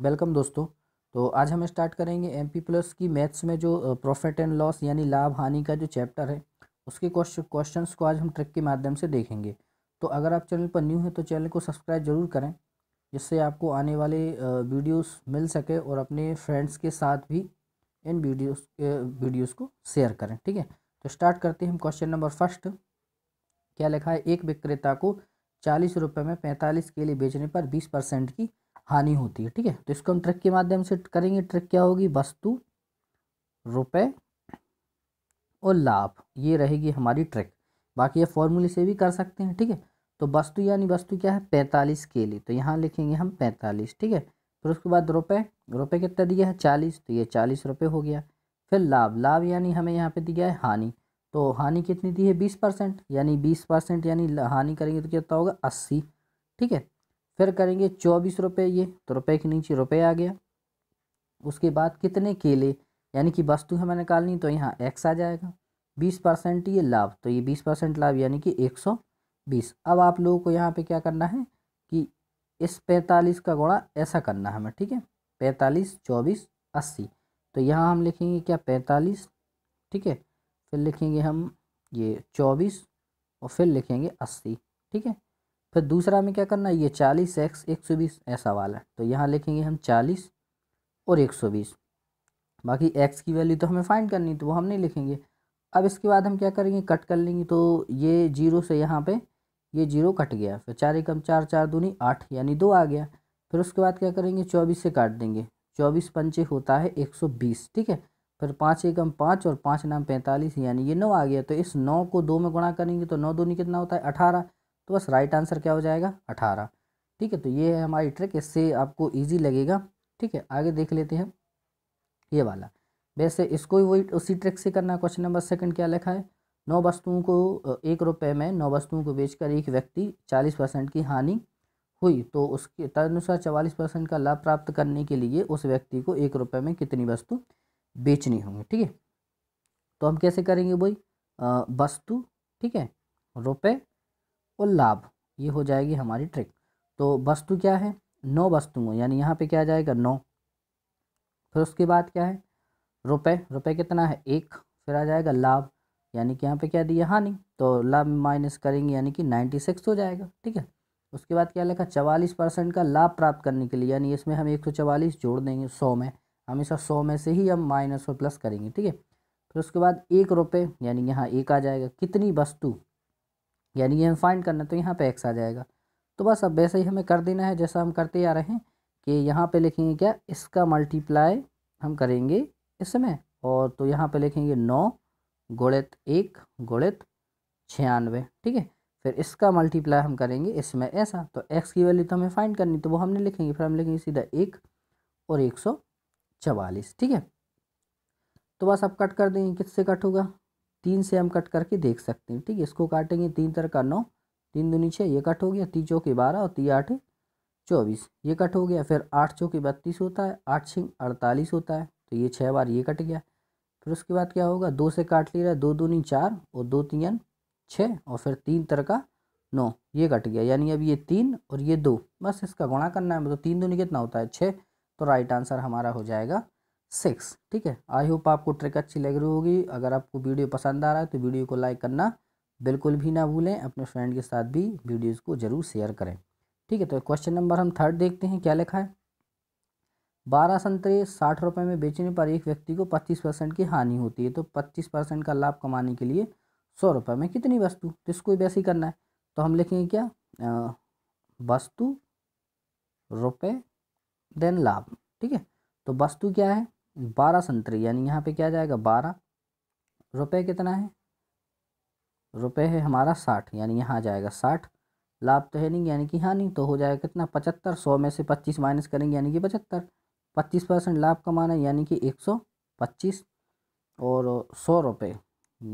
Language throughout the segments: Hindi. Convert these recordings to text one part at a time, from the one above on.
वेलकम दोस्तों तो आज हम स्टार्ट करेंगे एम पी प्लस की मैथ्स में जो प्रॉफिट एंड लॉस यानी लाभ हानि का जो चैप्टर है उसके क्वेश्चन को आज हम ट्रिक के माध्यम से देखेंगे तो अगर आप चैनल पर न्यू हैं तो चैनल को सब्सक्राइब जरूर करें जिससे आपको आने वाले वीडियोस मिल सके और अपने फ्रेंड्स के साथ भी इन वीडियोस वीडियोज़ को शेयर करें ठीक है तो स्टार्ट करते हैं हम क्वेश्चन नंबर फर्स्ट क्या लिखा है एक विक्रेता को चालीस रुपये में पैंतालीस केले बेचने पर बीस परसेंट की हानि होती है ठीक है तो इसको हम ट्रिक के माध्यम से करेंगे ट्रिक क्या होगी वस्तु रुपए और लाभ ये रहेगी हमारी ट्रिक बाकी ये फॉर्मूले से भी कर सकते हैं ठीक है तो वस्तु यानी वस्तु क्या है पैंतालीस के लिए तो यहाँ लिखेंगे हम पैंतालीस ठीक है फिर उसके बाद रुपये रुपये कितना दिया है चालीस तो ये चालीस रुपये हो गया फिर लाभ लाभ यानी हमें यहाँ पे दिया है हानि तो हानि कितनी दी है बीस परसेंट यानी बीस परसेंट यानी हानि करेंगे तो कितना होगा अस्सी ठीक है फिर करेंगे चौबीस रुपये ये तो रुपये के नीचे रुपये आ गया उसके बाद कितने केले यानी कि वस्तु हमें निकालनी तो यहाँ एक्स आ जाएगा बीस परसेंट ये लाभ तो ये बीस परसेंट लाभ यानी कि एक सौ बीस अब आप लोगों को यहाँ पे क्या करना है कि इस पैंतालीस का गुणा ऐसा करना है हमें ठीक है पैंतालीस चौबीस अस्सी तो यहाँ हम लिखेंगे क्या पैंतालीस ठीक है फिर लिखेंगे हम ये चौबीस और फिर लिखेंगे अस्सी ठीक है फिर दूसरा में क्या करना है ये चालीस एक्स एक सौ बीस ऐसा वाला है तो यहाँ लिखेंगे हम चालीस और एक सौ बीस बाकी एक्स की वैल्यू तो हमें फाइंड करनी तो वो हम नहीं लिखेंगे अब इसके बाद हम क्या करेंगे कट कर लेंगे तो ये जीरो से यहाँ पे ये जीरो कट गया फिर चार एकम चार चार दूनी आठ यानी दो आ गया फिर उसके बाद क्या करेंगे चौबीस से काट देंगे चौबीस पंचे होता है एक सौ बीस ठीक है फिर पाँच एकम पाँच और पाँच नाम पैंतालीस यानी ये नौ आ गया तो इस नौ को दो में गुणा करेंगे तो नौ दूनी कितना होता है अठारह तो बस राइट आंसर क्या हो जाएगा अठारह ठीक है तो ये है हमारी ट्रिक इससे आपको ईजी लगेगा ठीक है आगे देख लेते हैं ये वाला वैसे इसको ही वही उसी ट्रिक से करना क्वेश्चन नंबर सेकंड क्या लिखा है नौ वस्तुओं को एक रुपये में नौ वस्तुओं को बेचकर एक व्यक्ति चालीस परसेंट की हानि हुई तो उसके तदनुसार चवालीस परसेंट का लाभ प्राप्त करने के लिए उस व्यक्ति को एक रुपये में कितनी वस्तु बेचनी होंगी ठीक है तो हम कैसे करेंगे वही वस्तु ठीक है रुपये और लाभ ये हो जाएगी हमारी ट्रिक तो वस्तु क्या है नौ वस्तुओं यानी यहाँ पे क्या आ जाएगा नौ फिर उसके बाद क्या है रुपए रुपए कितना है एक फिर आ जाएगा लाभ यानी कि यहाँ पे क्या दिया हानि तो लाभ माइनस करेंगे यानी कि नाइन्टी सिक्स हो जाएगा ठीक है उसके बाद क्या लिखा चवालीस परसेंट का लाभ प्राप्त करने के लिए यानी इसमें हम एक सौ चवालीस जोड़ देंगे सौ में हमेशा सौ में से ही हम माइनस और प्लस करेंगे ठीक है फिर उसके बाद एक रुपये यानी यहाँ एक आ जाएगा कितनी वस्तु यानी ये हमें फाइंड करना तो यहाँ पे एक्स आ जाएगा तो बस अब वैसे ही हमें कर देना है जैसा हम करते आ रहे हैं कि यहाँ पे लिखेंगे क्या इसका मल्टीप्लाई हम करेंगे इसमें और तो यहाँ पे लिखेंगे नौ गुणित एक गुणित छियानवे ठीक है फिर इसका मल्टीप्लाई हम करेंगे इसमें ऐसा तो एक्स की वैल्यू तो हमें फाइंड करनी तो वो हमने लिखेंगे फिर हम लिखेंगे सीधा एक और एक सौ चवालीस ठीक है तो बस अब कट कर देंगे किससे कट होगा तीन से हम कट करके देख सकते हैं ठीक है इसको काटेंगे तीन तरह का नौ तीन दूनी छः ये कट हो गया तीन चौके बारह और तीन आठ चौबीस ये कट हो गया फिर आठ चौके बत्तीस होता है आठ छिंग अड़तालीस होता है तो ये छः बार ये कट गया फिर उसके बाद क्या होगा दो से काट ले रहा है दो दूनी चार और दो तीन छः और फिर तीन तरह का नौ ये कट गया यानी अब ये तीन और ये दो बस इसका गुणा करना है मतलब तीन दूनी कितना होता है छः तो राइट आंसर हमारा हो जाएगा सिक्स ठीक है आई होप आपको ट्रिक अच्छी लग रही होगी अगर आपको वीडियो पसंद आ रहा है तो वीडियो को लाइक करना बिल्कुल भी ना भूलें अपने फ्रेंड के साथ भी वीडियोज़ को ज़रूर शेयर करें ठीक है तो क्वेश्चन नंबर हम थर्ड देखते हैं क्या लिखा है बारह संतरे साठ रुपए में बेचने पर एक व्यक्ति को पच्चीस परसेंट की हानि होती है तो पच्चीस परसेंट का लाभ कमाने के लिए सौ रुपये में कितनी वस्तु तो इसको वैसे ही करना है तो हम लिखेंगे क्या वस्तु रुपये देन लाभ ठीक है तो वस्तु क्या है बारह संतरे यानी यहाँ पे क्या जाएगा बारह रुपये कितना है रुपये है हमारा साठ यानी यहाँ आ जाएगा साठ लाभ तो है नहीं यानी कि हाँ नहीं तो हो जाएगा कितना पचहत्तर सौ में से पच्चीस माइनस करेंगे यानी कि पचहत्तर पच्चीस परसेंट लाभ कमाना यानी कि एक सौ पच्चीस और सौ रुपये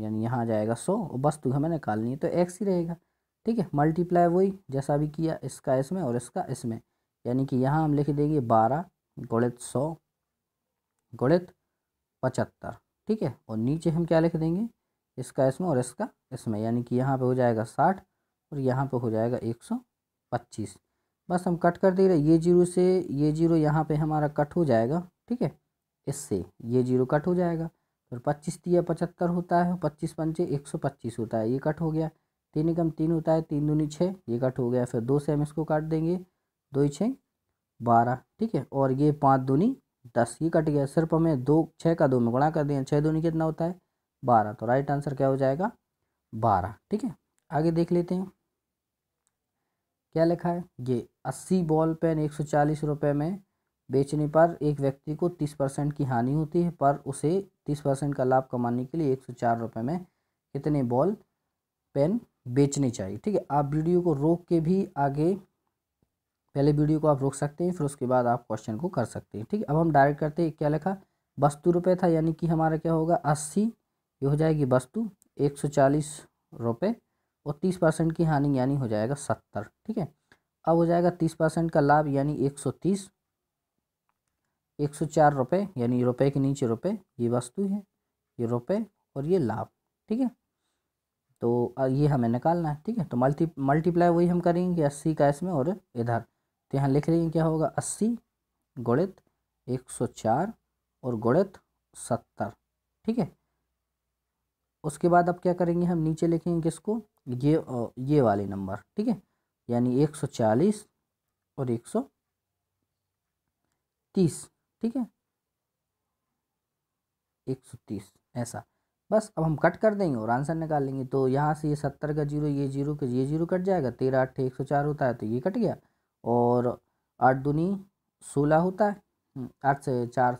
यानी यहाँ आ जाएगा सौ वस्तु हमें निकालनी है तो एक्स ही रहेगा ठीक है मल्टीप्लाई वही जैसा भी किया इसका इसमें और इसका इसमें यानी कि यहाँ हम लिख देंगे बारह गुणित सौ गुणित पचहत्तर ठीक है और नीचे हम क्या लिख देंगे इसका इसमें और इसका इसमें यानी कि यहाँ पे हो जाएगा साठ और यहाँ पे हो जाएगा एक सौ पच्चीस बस हम कट कर दे रहे ये जीरो से ये जीरो यहाँ पे हमारा कट हो जाएगा ठीक है इससे ये जीरो कट हो जाएगा और पच्चीस तीया पचहत्तर होता है पच्चीस पंचे एक सौ पच्चीस होता है ये कट हो गया तीन एकम तीन होता है तीन दूनी छः ये कट हो गया फिर दो से हम इसको काट देंगे दो ही छः बारह ठीक है और ये पाँच दूनी दस ही कट गया सिर्फ हमें दो छः का दो में गुणा कर दिया छः नहीं कितना होता है बारह तो राइट आंसर क्या हो जाएगा बारह ठीक है आगे देख लेते हैं क्या लिखा है ये अस्सी बॉल पेन एक सौ चालीस रुपये में बेचने पर एक व्यक्ति को तीस परसेंट की हानि होती है पर उसे तीस परसेंट का लाभ कमाने के लिए एक सौ चार रुपये में कितने बॉल पेन बेचने चाहिए ठीक है आप वीडियो को रोक के भी आगे पहले वीडियो को आप रोक सकते हैं फिर उसके बाद आप क्वेश्चन को कर सकते हैं ठीक है अब हम डायरेक्ट करते हैं क्या लिखा वस्तु रुपये था यानी कि हमारा क्या होगा अस्सी ये हो जाएगी वस्तु एक सौ चालीस रुपये और तीस परसेंट की हानि यानी हो जाएगा सत्तर ठीक है अब हो जाएगा तीस परसेंट का लाभ यानी एक सौ तीस एक सौ चार रुपये यानी रुपये के नीचे रुपये ये वस्तु है ये रुपये और ये लाभ ठीक है तो ये हमें निकालना है ठीक है तो मल्टी मल्टीप्लाई वही हम करेंगे अस्सी का इसमें और इधर तो यहाँ लिख लेंगे क्या होगा अस्सी गुणित एक सौ चार और गुणित सत्तर ठीक है उसके बाद अब क्या करेंगे हम नीचे लिखेंगे किसको ये ये वाले नंबर ठीक है यानी एक सौ चालीस और एक सौ तीस ठीक है एक सौ तीस ऐसा बस अब हम कट कर देंगे और आंसर निकाल लेंगे तो यहाँ से ये सत्तर का जीरो ये जीरो का ये जीरो कट जाएगा तेरह अट्ठे एक सौ चार होता है तो ये कट गया और आठ दूनी सोलह होता है हम्म, आठ से चार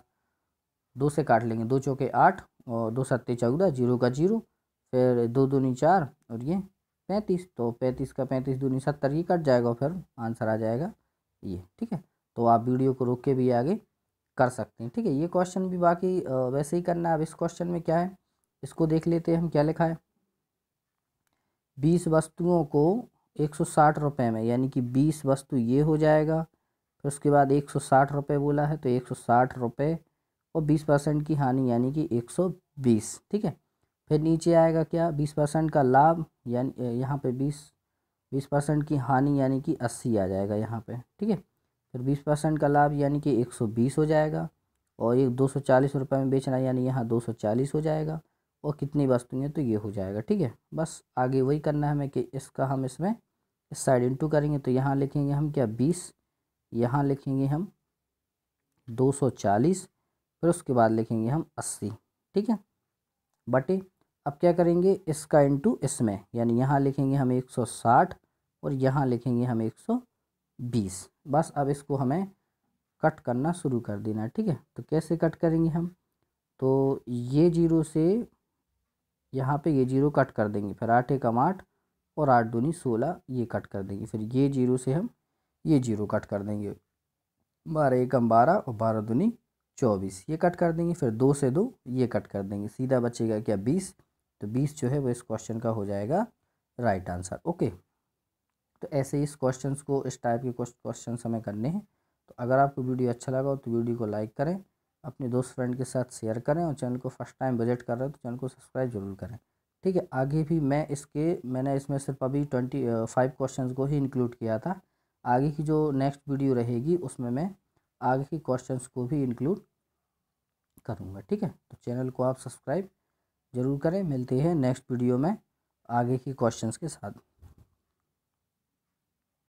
दो से काट लेंगे दो चौके आठ और दो सत्ते चौदह जीरो का जीरो फिर दो दूनी चार और ये पैंतीस तो पैंतीस का पैंतीस दूनी सत्तर ये कट जाएगा फिर आंसर आ जाएगा ये ठीक है तो आप वीडियो को रोक के भी आगे कर सकते हैं ठीक है ये क्वेश्चन भी बाकी वैसे ही करना है अब इस क्वेश्चन में क्या है इसको देख लेते हैं हम क्या लिखा है बीस वस्तुओं को एक सौ साठ रुपये में यानी कि बीस वस्तु ये हो जाएगा फिर उसके बाद एक सौ साठ रुपये बोला है तो एक सौ साठ रुपये और बीस परसेंट की हानि यानी कि एक सौ बीस ठीक है फिर नीचे आएगा क्या बीस परसेंट का लाभ यानी यहाँ पे बीस बीस परसेंट की हानि यानी कि अस्सी आ जाएगा यहाँ पे ठीक है फिर बीस परसेंट का लाभ यानी कि एक सौ बीस हो जाएगा और एक दो सौ चालीस रुपये में बेचना यानी यहाँ दो सौ चालीस हो जाएगा और कितनी वस्तुएँ तो ये हो जाएगा ठीक है बस आगे वही करना है हमें कि इसका हम इसमें इस साइड इंटू करेंगे तो यहाँ लिखेंगे हम क्या बीस यहाँ लिखेंगे हम दो सौ चालीस फिर उसके बाद लिखेंगे हम अस्सी ठीक है बटे अब क्या करेंगे इसका इंटू इसमें यानी यहाँ लिखेंगे हम एक सौ साठ और यहाँ लिखेंगे हम एक सौ बीस बस अब इसको हमें कट करना शुरू कर देना ठीक है तो कैसे कट करेंगे हम तो ये जीरो से यहाँ पे ये जीरो कट कर देंगे फिर आठ एकम आठ और आठ दूनी सोलह ये कट कर देंगे फिर ये जीरो से हम ये जीरो कट कर देंगे बारह एकम बारह और बारह दूनी चौबीस ये कट कर देंगे फिर दो से दो ये कट कर देंगे सीधा बचेगा क्या बीस तो बीस जो है वो इस क्वेश्चन का हो जाएगा राइट आंसर ओके तो ऐसे ही इस क्वेश्चन को इस टाइप के क्वेश्चन हमें करने हैं तो अगर आपको वीडियो अच्छा लगा हो तो वीडियो को लाइक करें अपने दोस्त फ्रेंड के साथ शेयर करें और चैनल को फर्स्ट टाइम विजिट कर रहे हो तो चैनल को सब्सक्राइब जरूर करें ठीक है आगे भी मैं इसके मैंने इसमें सिर्फ अभी ट्वेंटी फाइव क्वेश्चन को ही इंक्लूड किया था आगे की जो नेक्स्ट वीडियो रहेगी उसमें मैं आगे के क्वेश्चन को भी इंक्लूड करूँगा ठीक है तो चैनल को आप सब्सक्राइब ज़रूर करें मिलते हैं नेक्स्ट वीडियो में आगे के क्वेश्चन के साथ